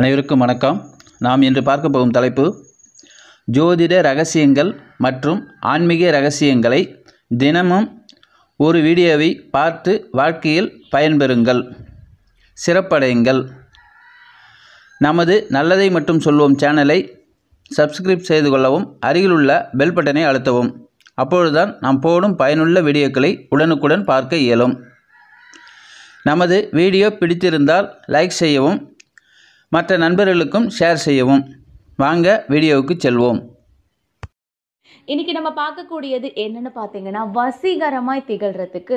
அனைவருக்கும் வணக்கம் நாம் இன்று பார்க்க போகும் தலைப்பு ஜோதிட ரகசியங்கள் மற்றும் ஆன்மீக ரகசியங்களை தினமும் ஒரு வீடியோவை பார்த்து வாழ்க்கையில் பயன்பெறுங்கள் சிறப்படையுங்கள் நமது நல்லதை மட்டும் சொல்வோம் சேனலை சப்ஸ்கிரைப் செய்து கொள்ளவும் அருகிலுள்ள பெல் பட்டனை அழுத்தவும் அப்பொழுதுதான் நாம் போடும் பயனுள்ள வீடியோக்களை உடனுக்குடன் பார்க்க இயலும் நமது வீடியோ பிடித்திருந்தால் லைக் செய்யவும் மற்ற நண்பர்களுக்கும் ஷேர் செய்யவும் வாங்க வீடியோவுக்கு செல்வோம் இன்னைக்கு நம்ம பார்க்கக்கூடியது என்னன்னு பார்த்தீங்கன்னா வசீகரமாய் திகழ்றதுக்கு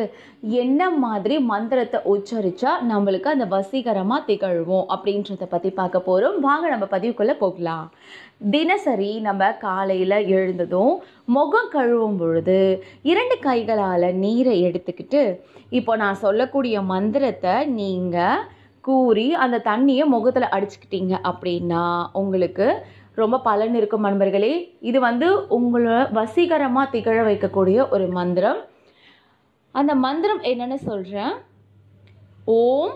என்ன மாதிரி மந்திரத்தை உச்சரிச்சா நம்மளுக்கு அந்த வசீகரமாக திகழ்வோம் அப்படின்றத பற்றி பார்க்க போகிறோம் வாங்க நம்ம பதிவுக்குள்ளே போகலாம் தினசரி நம்ம காலையில் எழுந்ததும் முகம் கழுவும் பொழுது இரண்டு கைகளால் நீரை எடுத்துக்கிட்டு இப்போ நான் சொல்லக்கூடிய மந்திரத்தை நீங்கள் கூறி அந்த தண்ணியை முகத்தில் அடிச்சுக்கிட்டீங்க அப்படின்னா உங்களுக்கு ரொம்ப பலன் இருக்கும் நண்பர்களே இது வந்து உங்களை வசீகரமாக திகழ வைக்கக்கூடிய ஒரு மந்திரம் அந்த மந்திரம் என்னென்னு சொல்கிறேன் ஓம்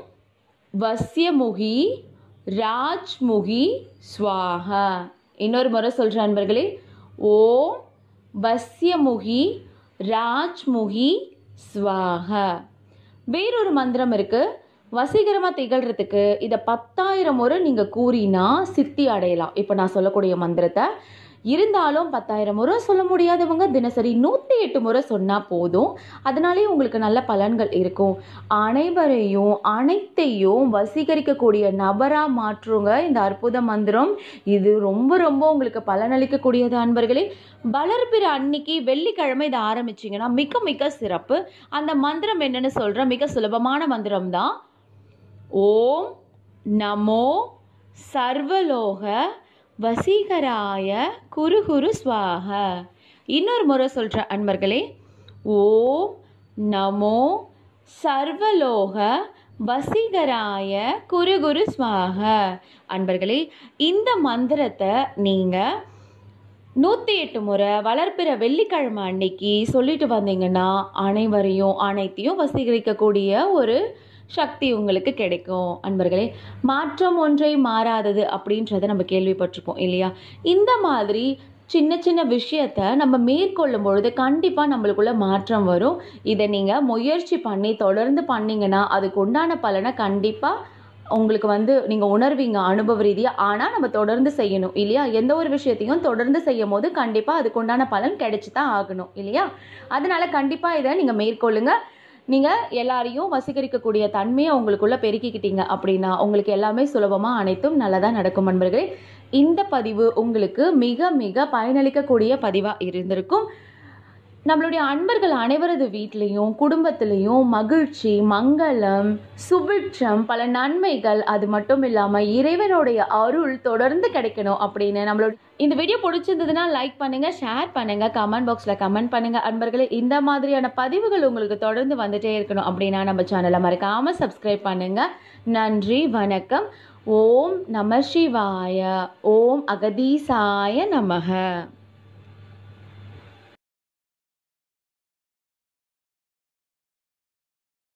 வசியமுகி ராஜ்முகி சுவாக இன்னொரு முறை சொல்கிறேன் நண்பர்களே ஓம் வசியமுகி ராஜ்முகி ஸ்வாஹா வேறொரு மந்திரம் இருக்குது வசீகரமாக திகழ்கிறதுக்கு இதை பத்தாயிரம் முறை நீங்கள் கூறினா சித்தி அடையலாம் இப்போ நான் சொல்லக்கூடிய மந்திரத்தை இருந்தாலும் பத்தாயிரம் முறை சொல்ல முடியாதவங்க தினசரி நூற்றி எட்டு முறை சொன்னால் போதும் அதனாலே உங்களுக்கு நல்ல பலன்கள் இருக்கும் அனைவரையும் அனைத்தையும் வசீகரிக்கக்கூடிய நபராக மாற்றுங்க இந்த அற்புத மந்திரம் இது ரொம்ப ரொம்ப உங்களுக்கு பலனளிக்கக்கூடியது அன்பர்களே வளர்பிற அன்னைக்கு வெள்ளிக்கிழமை இதை ஆரம்பிச்சிங்கன்னா மிக மிக சிறப்பு அந்த மந்திரம் என்னென்னு சொல்கிற மிக சுலபமான மந்திரம் தான் ஓம் நமோ சர்வலோக வசீகராய குரு குரு சுவாக இன்னொரு முறை சொல்கிற அன்பர்களே ஓம் நமோ சர்வலோக வசீகராய குரு குரு சுவாக அன்பர்களே இந்த மந்திரத்தை நீங்கள் நூற்றி எட்டு முறை வளர்ப்பிற வெள்ளிக்கிழமை அன்னைக்கு சொல்லிட்டு வந்தீங்கன்னா அனைவரையும் அனைத்தையும் வசீகரிக்கக்கூடிய ஒரு சக்தி உங்களுக்கு கிடைக்கும் அன்பர்களே மாற்றம் ஒன்றை மாறாதது அப்படின்றத நம்ம கேள்விப்பட்டிருப்போம் இல்லையா இந்த மாதிரி சின்ன சின்ன விஷயத்த நம்ம மேற்கொள்ளும் பொழுது கண்டிப்பாக நம்மளுக்குள்ள மாற்றம் வரும் இதை நீங்கள் முயற்சி பண்ணி தொடர்ந்து பண்ணிங்கன்னா அதுக்கு உண்டான பலனை கண்டிப்பாக உங்களுக்கு வந்து நீங்கள் உணர்வீங்க அனுபவ ரீதியாக ஆனால் நம்ம தொடர்ந்து செய்யணும் இல்லையா எந்த ஒரு விஷயத்தையும் தொடர்ந்து செய்யும் போது கண்டிப்பாக அதுக்குண்டான பலன் கிடைச்சி தான் ஆகணும் இல்லையா அதனால் கண்டிப்பாக இதை நீங்கள் மேற்கொள்ளுங்கள் நீங்கள் எல்லாரையும் வசீகரிக்கக்கூடிய தன்மையை உங்களுக்குள்ளே பெருக்கிக்கிட்டீங்க அப்படின்னா உங்களுக்கு எல்லாமே சுலபமாக அனைத்தும் நல்லதாக நடக்கும் நண்பர்களே இந்த பதிவு உங்களுக்கு மிக மிக பயனளிக்கக்கூடிய பதிவாக இருந்திருக்கும் நம்மளுடைய அன்பர்கள் அனைவரது வீட்லேயும் குடும்பத்திலையும் மகிழ்ச்சி மங்களம் சுபிட்சம் பல நன்மைகள் அது மட்டும் இல்லாமல் இறைவனுடைய அருள் தொடர்ந்து கிடைக்கணும் அப்படின்னு நம்மளோட இந்த வீடியோ பிடிச்சிருந்ததுன்னா லைக் பண்ணுங்கள் ஷேர் பண்ணுங்கள் கமெண்ட் பாக்ஸில் கமெண்ட் பண்ணுங்கள் அன்பர்களே இந்த மாதிரியான பதிவுகள் உங்களுக்கு தொடர்ந்து வந்துகிட்டே இருக்கணும் அப்படின்னா நம்ம சேனலை மறக்காமல் சப்ஸ்கிரைப் பண்ணுங்கள் நன்றி வணக்கம் ஓம் நம சிவாய ஓம் அகதீசாய நமக